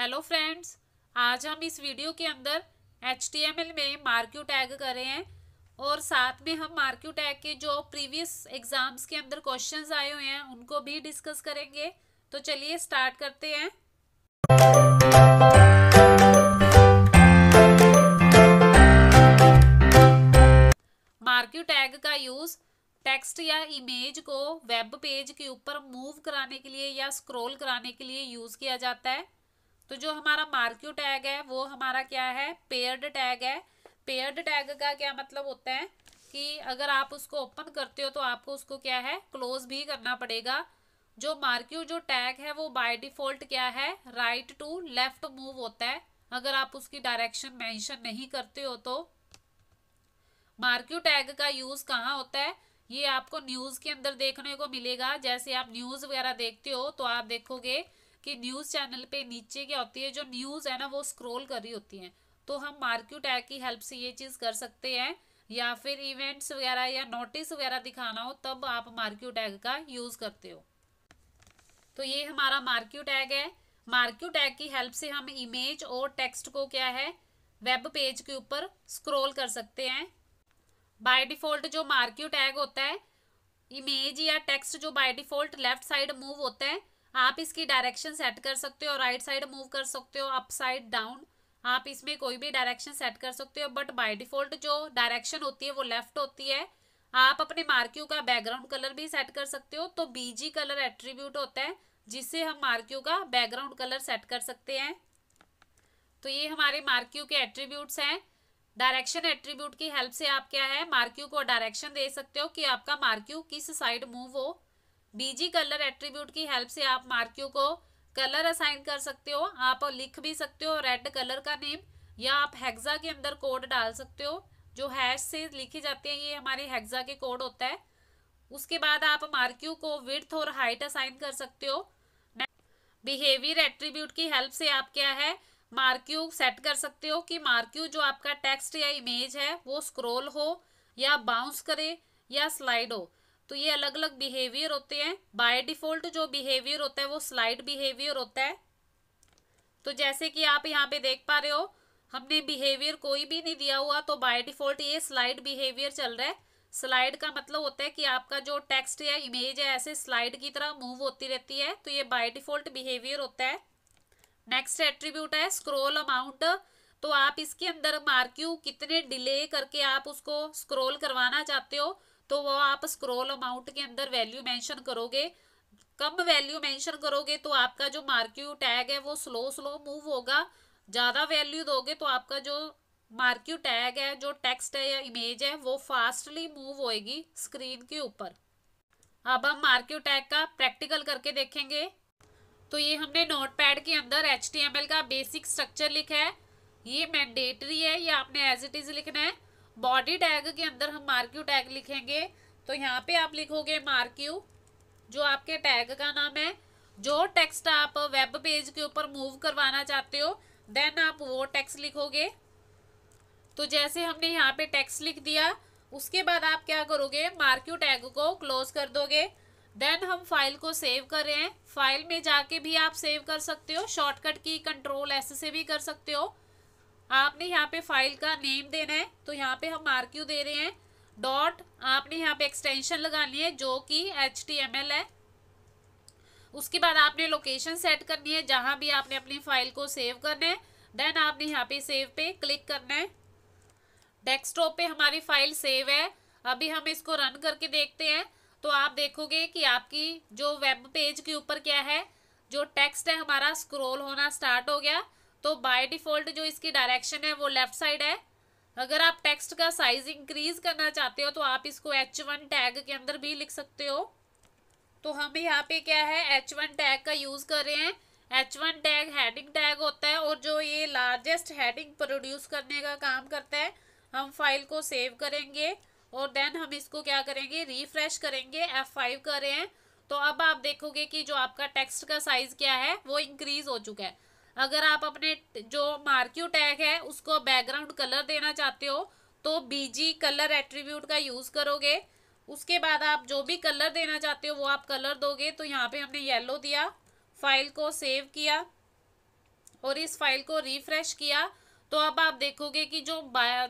hello friends आज हम इस वीडियो के अंदर एच में मार्क्यू टैग कर रहे हैं और साथ में हम मार्क्यू टैग के जो प्रीवियस एग्ज़ाम्स के अंदर क्वेश्चंस आए हुए हैं उनको भी डिस्कस करेंगे तो चलिए स्टार्ट करते हैं मार्क्यू टैग का यूज़ टेक्स्ट या इमेज को वेब पेज के ऊपर मूव कराने के लिए या स्क्रॉल कराने के लिए यूज़ किया जाता है तो जो हमारा मार्क्यू टैग है वो हमारा क्या है पेयर्ड टैग है पेयर्ड टैग का क्या मतलब होता है कि अगर आप उसको ओपन करते हो तो आपको उसको क्या है क्लोज भी करना पड़ेगा जो मार्क्यू जो टैग है वो बाय डिफॉल्ट क्या है राइट टू लेफ्ट मूव होता है अगर आप उसकी डायरेक्शन मेंशन नहीं करते हो तो मार्क्यू टैग का यूज कहाँ होता है ये आपको न्यूज के अंदर देखने को मिलेगा जैसे आप न्यूज वगैरह देखते हो तो आप देखोगे कि न्यूज़ चैनल पे नीचे क्या होती है जो न्यूज़ है ना वो स्क्रॉल कर रही होती हैं तो हम मार्क्यू टैग की हेल्प से ये चीज़ कर सकते हैं या फिर इवेंट्स वगैरह या नोटिस वगैरह दिखाना हो तब आप मार्क्यू टैग का यूज़ करते हो तो ये हमारा मार्क्यू टैग है मार्क्यू टैग की हेल्प से हम इमेज और टेक्स्ट को क्या है वेब पेज के ऊपर स्क्रॉल कर सकते हैं बाय डिफ़ॉल्ट जो मार्क्यू टैग होता है इमेज या टेक्स्ट जो by default left side move होता है आप इसकी डायरेक्शन सेट कर सकते हो राइट साइड मूव कर सकते हो अप साइड डाउन आप इसमें कोई भी डायरेक्शन सेट कर सकते हो बट बाय डिफॉल्ट जो डायरेक्शन होती है वो लेफ्ट होती है आप अपने मार्क्यू का बैकग्राउंड कलर भी सेट कर सकते हो तो बीजी कलर एट्रीब्यूट होता है जिससे हम मार्क्यू का बैकग्राउंड कलर सेट कर सकते हैं तो ये हमारे मार्क्यू के एट्रीब्यूट्स हैं डायरेक्शन एट्रीब्यूट की हेल्प से आप क्या है मार्क्यू को डायरेक्शन दे सकते हो कि आपका मार्क्यू किस साइड मूव हो बीजी कलर एट्रीब्यूट की हेल्प से आप मार्कियों को कलर असाइन कर सकते हो आप लिख भी सकते हो रेड कलर का नेम या आप हैग्जा के अंदर कोड डाल सकते हो जो हैश से लिखे जाते हैं ये हमारे हेग्जा के कोड होता है उसके बाद आप मार्कियों को विर्थ और हाइट असाइन कर सकते हो बिहेवियर एट्रीब्यूट की हेल्प से आप क्या है मार्क्यू सेट कर सकते हो कि मार्क्यू जो आपका टेक्स्ट या इमेज है वो स्क्रोल हो या बाउंस करे या स्लाइड हो तो ये अलग अलग बिहेवियर होते हैं बाय डिफॉल्ट जो बिहेवियर होता है वो स्लाइड बिहेवियर होता है तो जैसे कि आप यहाँ पे देख पा रहे हो हमने बिहेवियर कोई भी नहीं दिया हुआ तो बाय डिफॉल्ट ये स्लाइड बिहेवियर चल रहा है स्लाइड का मतलब होता है कि आपका जो टेक्स्ट या इमेज है ऐसे स्लाइड की तरह मूव होती रहती है तो ये बाय डिफॉल्ट बिहेवियर होता है नेक्स्ट एट्रीब्यूट है स्क्रोल अमाउंट तो आप इसके अंदर मार्क्यू कितने डिले करके आप उसको स्क्रोल करवाना चाहते हो तो वो आप स्क्रोल अमाउंट के अंदर वैल्यू मेंशन करोगे कम वैल्यू मेंशन करोगे तो आपका जो मार्क्यू टैग है वो स्लो स्लो मूव होगा ज़्यादा वैल्यू दोगे तो आपका जो मार्क्यू टैग है जो टेक्स्ट है या इमेज है वो फास्टली मूव होएगी स्क्रीन के ऊपर अब हम मार्क्यू टैग का प्रैक्टिकल करके देखेंगे तो ये हमने नोटपैड के अंदर एच का बेसिक स्ट्रक्चर लिखा है ये मैंडेटरी है ये आपने एज इट इज़ लिखना है बॉडी टैग के अंदर हम मार्क्यू टैग लिखेंगे तो यहाँ पे आप लिखोगे मार्क्यू जो आपके टैग का नाम है जो टेक्स्ट आप वेब पेज के ऊपर मूव करवाना चाहते हो देन आप वो टेक्स्ट लिखोगे तो जैसे हमने यहाँ पे टेक्स्ट लिख दिया उसके बाद आप क्या करोगे मार्क्यू टैग को क्लोज कर दोगे देन हम फाइल को सेव कर रहे हैं फाइल में जाके भी आप सेव कर सकते हो शॉर्टकट की कंट्रोल ऐसे से भी कर सकते हो आपने यहाँ पे फाइल का नेम देना है तो यहाँ पे हम आर दे रहे हैं डॉट आपने यहाँ पे एक्सटेंशन लगानी है जो कि एच है उसके बाद आपने लोकेशन सेट करनी है जहाँ भी आपने अपनी फाइल को सेव करना है देन आपने यहाँ पे सेव पे क्लिक करना है डेस्कटॉप पे हमारी फाइल सेव है अभी हम इसको रन करके देखते हैं तो आप देखोगे कि आपकी जो वेब पेज के ऊपर क्या है जो टेक्स्ट है हमारा स्क्रोल होना स्टार्ट हो गया तो बाय डिफ़ॉल्ट जो इसकी डायरेक्शन है वो लेफ़्ट साइड है अगर आप टेक्स्ट का साइज इंक्रीज करना चाहते हो तो आप इसको एच वन टैग के अंदर भी लिख सकते हो तो हम यहाँ पे क्या है एच वन टैग का यूज़ कर रहे हैं H one tag heading tag होता है और जो ये लार्जेस्ट हेडिंग प्रोड्यूस करने का काम करता है हम फाइल को सेव करेंगे और देन हम इसको क्या करेंगे रिफ्रेश करेंगे एफ फाइव कर रहे हैं तो अब आप देखोगे कि जो आपका टेक्स्ट का साइज़ क्या है वो इंक्रीज़ हो चुका है अगर आप अपने जो मार्क्यू टैग है उसको बैकग्राउंड कलर देना चाहते हो तो बीजी कलर एट्रीब्यूट का यूज़ करोगे उसके बाद आप जो भी कलर देना चाहते हो वो आप कलर दोगे तो यहाँ पे हमने येलो दिया फाइल को सेव किया और इस फाइल को रिफ्रेश किया तो अब आप देखोगे कि जो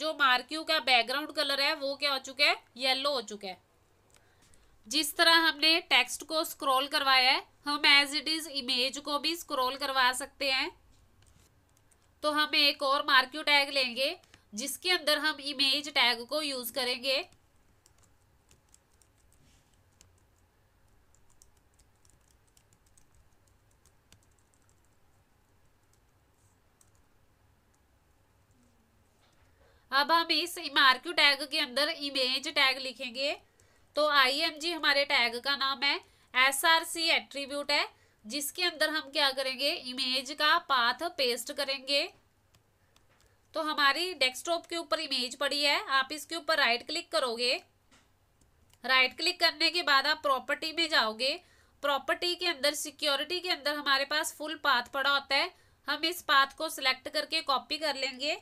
जो मार्क्यू का बैकग्राउंड कलर है वो क्या हो चुका है येलो हो चुका है जिस तरह हमने टेक्स्ट को स्क्रॉल करवाया है हम एज इट इज़ इमेज को भी स्क्रॉल करवा सकते हैं तो हम एक और मार्क्यू टैग लेंगे जिसके अंदर हम इमेज टैग को यूज़ करेंगे अब हम इस मार्क्यू टैग के अंदर इमेज टैग लिखेंगे तो आई हमारे टैग का नाम है एस आर सी एट्रीब्यूट है जिसके अंदर हम क्या करेंगे इमेज का पाथ पेस्ट करेंगे तो हमारी डेस्कटॉप के ऊपर इमेज पड़ी है आप इसके ऊपर राइट क्लिक करोगे राइट क्लिक करने के बाद आप प्रॉपर्टी में जाओगे प्रॉपर्टी के अंदर सिक्योरिटी के अंदर हमारे पास फुल पाथ पड़ा होता है हम इस पाथ को सिलेक्ट करके कॉपी कर लेंगे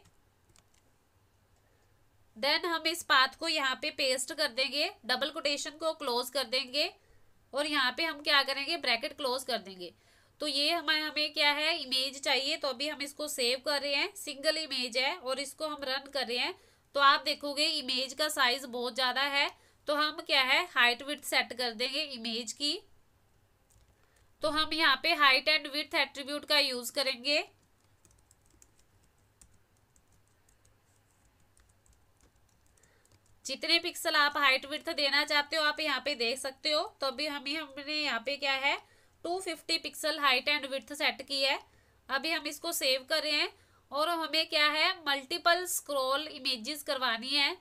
देन हम इस पाथ को यहाँ पे पेस्ट कर देंगे डबल कोटेशन को क्लोज कर देंगे और यहाँ पे हम क्या करेंगे ब्रैकेट क्लोज कर देंगे तो ये हमें हमें क्या है इमेज चाहिए तो अभी हम इसको सेव कर रहे हैं सिंगल इमेज है और इसको हम रन कर रहे हैं तो आप देखोगे इमेज का साइज बहुत ज़्यादा है तो हम क्या है हाइट विथ सेट कर देंगे इमेज की तो हम यहाँ पे हाइट एंड विथ एट्रीब्यूट का यूज़ करेंगे जितने पिक्सल आप हाइट विथ देना चाहते हो आप यहाँ पे देख सकते हो तो अभी हमें हमने यहाँ पे क्या है 250 pixel height and width set की है अभी हम इसको सेव कर रहे हैं और हमें क्या है मल्टीपल स्क्रॉल इमेजेस करवानी है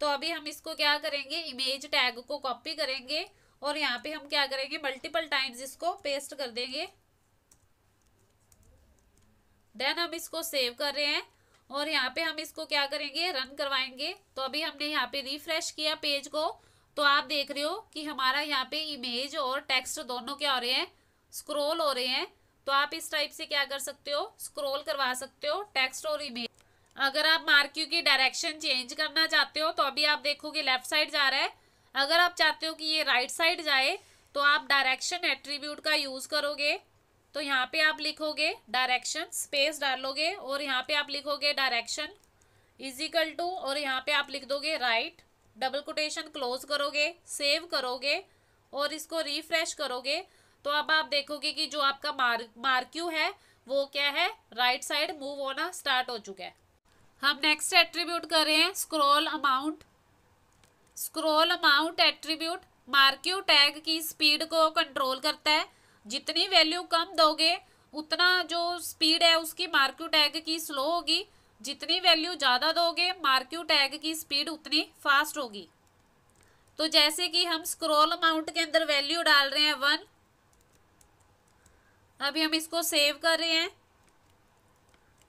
तो अभी हम इसको क्या करेंगे इमेज टैग को कॉपी करेंगे और यहाँ पे हम क्या करेंगे मल्टीपल टाइम्स इसको पेस्ट कर देंगे देन हम इसको सेव कर रहे हैं और यहाँ पे हम इसको क्या करेंगे रन करवाएंगे तो अभी हमने यहाँ पे रिफ्रेश किया पेज को तो आप देख रहे हो कि हमारा यहाँ पे इमेज और टेक्स्ट दोनों क्या हो रहे हैं स्क्रोल हो रहे हैं तो आप इस टाइप से क्या कर सकते हो स्क्रोल करवा सकते हो टेक्स्ट और इमेज अगर आप मार्क्यू की डायरेक्शन चेंज करना चाहते हो तो अभी आप देखोगे लेफ्ट साइड जा रहा है अगर आप चाहते हो कि ये राइट साइड जाए तो आप डायरेक्शन एट्रीब्यूट का यूज़ करोगे तो यहाँ पे आप लिखोगे डायरेक्शन स्पेस डालोगे और यहाँ पे आप लिखोगे डायरेक्शन इजिकल टू और यहाँ पे आप लिख दोगे राइट डबल कोटेशन क्लोज करोगे सेव करोगे और इसको रिफ्रेश करोगे तो अब आप देखोगे कि जो आपका मार्क मार्क्यू है वो क्या है राइट साइड मूव होना स्टार्ट हो चुका है हम नेक्स्ट एट्रीब्यूट कर रहे हैं scroll amount scroll amount attribute marquee tag की स्पीड को कंट्रोल करता है जितनी वैल्यू कम दोगे उतना जो स्पीड है उसकी मार्क्यू टैग की स्लो होगी जितनी वैल्यू ज़्यादा दोगे मार्क्यू टैग की स्पीड उतनी फास्ट होगी तो जैसे कि हम स्क्रॉल अमाउंट के अंदर वैल्यू डाल रहे हैं वन अभी हम इसको सेव कर रहे हैं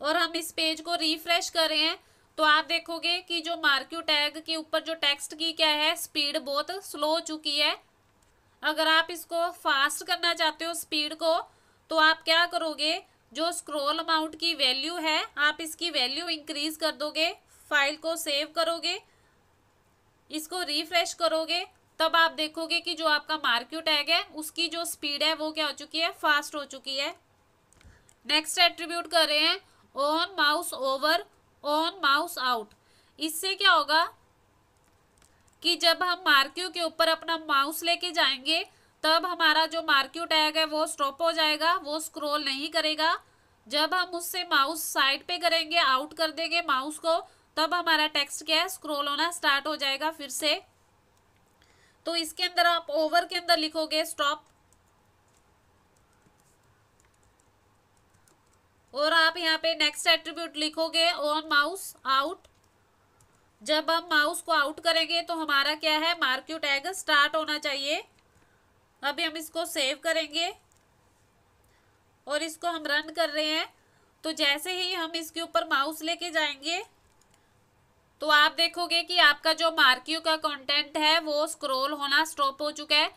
और हम इस पेज को रिफ्रेश कर रहे हैं तो आप देखोगे कि जो मार्क्यू टैग के ऊपर जो टेक्स्ट की क्या है स्पीड बहुत स्लो हो चुकी है अगर आप इसको फास्ट करना चाहते हो स्पीड को तो आप क्या करोगे जो स्क्रॉल अमाउंट की वैल्यू है आप इसकी वैल्यू इंक्रीज कर दोगे फाइल को सेव करोगे इसको रिफ्रेश करोगे तब आप देखोगे कि जो आपका मार्क्यू टैग है उसकी जो स्पीड है वो क्या हो चुकी है फास्ट हो चुकी है नेक्स्ट एट्रीब्यूट कर रहे हैं on mouse over on mouse out इससे क्या होगा कि जब हम मार्क्यू के ऊपर अपना माउस लेके जाएंगे तब हमारा जो मार्क्यू टैग है वो स्टॉप हो जाएगा वो स्क्रोल नहीं करेगा जब हम उससे माउस साइड पे करेंगे आउट कर देंगे माउस को तब हमारा टेक्स्ट क्या है स्क्रोल होना स्टार्ट हो जाएगा फिर से तो इसके अंदर आप ओवर के अंदर लिखोगे स्टॉप और आप यहाँ पे नेक्स्ट एट्रीब्यूट लिखोगे ऑन माउस आउट जब हम माउस को आउट करेंगे तो हमारा क्या है मार्क्यू टैग स्टार्ट होना चाहिए अभी हम इसको सेव करेंगे और इसको हम रन कर रहे हैं तो जैसे ही हम इसके ऊपर माउस लेके जाएंगे तो आप देखोगे कि आपका जो मार्क्यू का कंटेंट है वो स्क्रॉल होना स्टॉप हो चुका है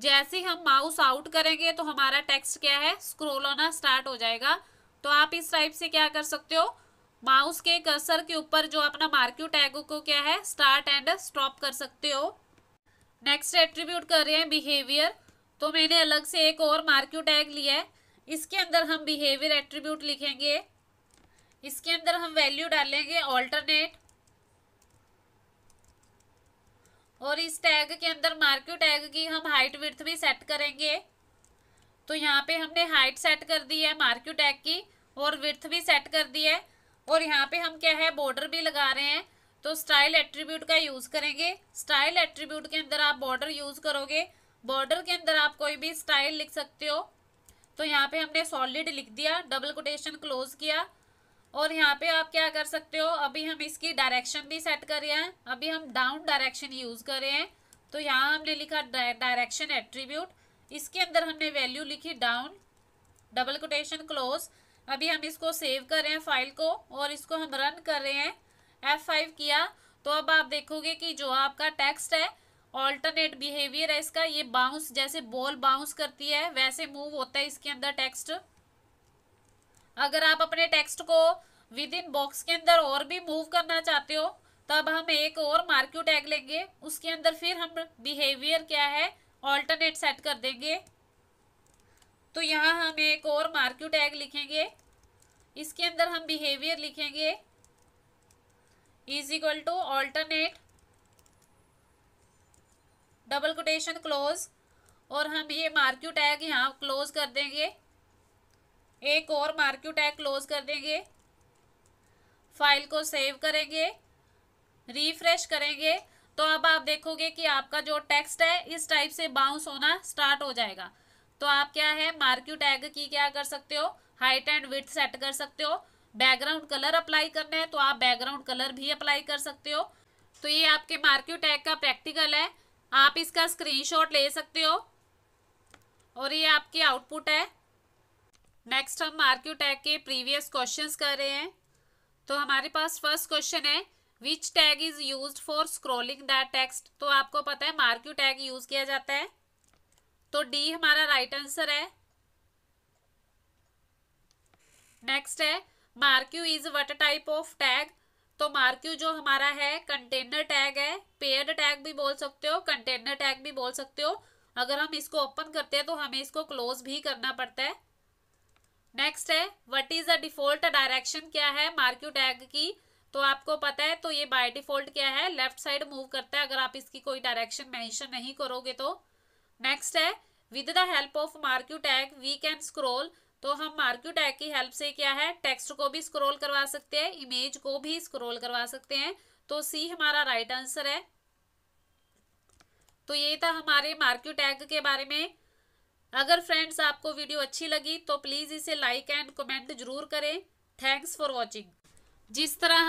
जैसे ही हम माउस आउट करेंगे तो हमारा टेक्स्ट क्या है स्क्रॉल होना स्टार्ट हो जाएगा तो आप इस टाइप से क्या कर सकते हो माउस के कर्सर के ऊपर जो अपना मार्क्यू टैग को क्या है स्टार्ट एंड स्टॉप कर सकते हो नेक्स्ट एट्रीब्यूट कर रहे हैं बिहेवियर तो मैंने अलग से एक और मार्क्यू टैग लिया है इसके अंदर हम बिहेवियर एट्रीब्यूट लिखेंगे इसके अंदर हम वैल्यू डालेंगे ऑल्टरनेट और इस टैग के अंदर मार्क्यू टैग की हम हाइट विथ भी सेट करेंगे तो यहाँ पे हमने हाइट सेट कर दी है मार्क्यू टैग की और विथ भी सेट कर दी है और यहाँ पे हम क्या है बॉर्डर भी लगा रहे हैं तो स्टाइल एट्रीब्यूट का यूज करेंगे स्टाइल एट्रीब्यूट के अंदर आप बॉर्डर यूज करोगे बॉर्डर के अंदर आप कोई भी स्टाइल लिख सकते हो तो यहाँ पे हमने सॉलिड लिख दिया डबल कोटेशन क्लोज किया और यहाँ पे आप क्या कर सकते हो अभी हम इसकी डायरेक्शन भी सेट कर रहे हैं अभी हम डाउन डायरेक्शन यूज कर रहे हैं तो यहाँ हमने लिखा डायरेक्शन एट्रीब्यूट इसके अंदर हमने वैल्यू लिखी डाउन डबल कोटेशन क्लोज अभी हम इसको सेव कर रहे हैं फाइल को और इसको हम रन कर रहे हैं एफ फाइव किया तो अब आप देखोगे कि जो आपका टेक्स्ट है ऑल्टरनेट बिहेवियर है इसका ये बाउंस जैसे बॉल बाउंस करती है वैसे मूव होता है इसके अंदर टेक्स्ट अगर आप अपने टेक्स्ट को विद इन बॉक्स के अंदर और भी मूव करना चाहते हो तब हम एक और मार्क्यू टैग लेंगे उसके अंदर फिर हम बिहेवियर क्या है ऑल्टरनेट सेट कर देंगे तो यहाँ हम एक और मार्क्यू टैग लिखेंगे इसके अंदर हम बिहेवियर लिखेंगे is equal to alternate double quotation close और हम ये मार्क्यू टैग यहाँ क्लोज कर देंगे एक और मार्क्यू टैग क्लोज कर देंगे फाइल को सेव करेंगे रिफ्रेश करेंगे तो अब आप देखोगे कि आपका जो टेक्स्ट है इस टाइप से बाउंस होना स्टार्ट हो जाएगा तो आप क्या है मार्क्यू टैग की क्या कर सकते हो हाइट एंड विथ सेट कर सकते हो बैकग्राउंड कलर अप्लाई करना है तो आप बैकग्राउंड कलर भी अप्लाई कर सकते हो तो ये आपके मार्क्यू टैग का प्रैक्टिकल है आप इसका स्क्रीनशॉट ले सकते हो और ये आपकी आउटपुट है नेक्स्ट हम मार्क्यू टैग के प्रीवियस क्वेश्चंस कर रहे हैं तो हमारे पास फर्स्ट क्वेश्चन है which tag is use for scrolling the text तो आपको पता है मार्क्यू टैग यूज़ किया जाता है तो डी हमारा राइट आंसर है नेक्स्ट है marquee is what type of tag तो मार्क्यू जो हमारा है कंटेनर टैग है पेयर टैग भी बोल सकते हो कंटेनर टैग भी बोल सकते हो अगर हम इसको ओपन करते हैं तो हमें इसको क्लोज भी करना पड़ता है नेक्स्ट है what is a default direction क्या है मार्क्यू टैग की तो आपको पता है तो ये बाय डिफॉल्ट क्या है लेफ्ट साइड मूव करता है अगर आप इसकी कोई डायरेक्शन मेंशन नहीं करोगे तो नेक्स्ट है with the help of marquee tag we can scroll तो हम मार्क्यू टैग की हेल्प से क्या है टेक्स्ट को भी स्क्रोल करवा सकते हैं इमेज को भी स्क्रोल करवा सकते हैं तो सी हमारा राइट right आंसर है तो ये था हमारे मार्क्यू टैग के बारे में अगर फ्रेंड्स आपको वीडियो अच्छी लगी तो प्लीज़ इसे लाइक एंड कमेंट जरूर करें थैंक्स फॉर वॉचिंग जिस तरह